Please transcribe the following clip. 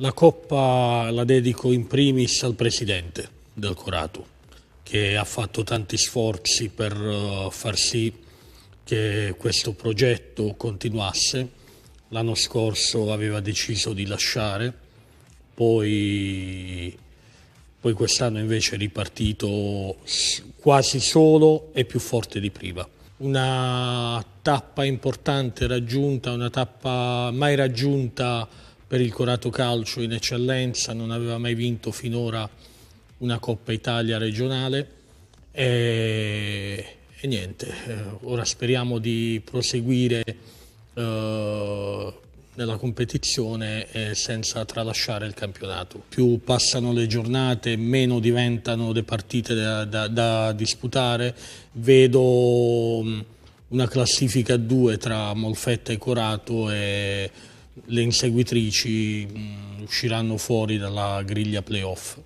La coppa la dedico in primis al presidente del Corato, che ha fatto tanti sforzi per eh, far sì che questo progetto continuasse. L'anno scorso aveva deciso di lasciare, poi, poi quest'anno invece è ripartito quasi solo e più forte di prima. Una tappa importante raggiunta, una tappa mai raggiunta per il Corato Calcio in eccellenza, non aveva mai vinto finora una Coppa Italia regionale e, e niente, eh, ora speriamo di proseguire eh, nella competizione eh, senza tralasciare il campionato. Più passano le giornate, meno diventano le partite da, da, da disputare, vedo mm, una classifica a due tra Molfetta e Corato e le inseguitrici mh, mm, usciranno fuori dalla griglia playoff.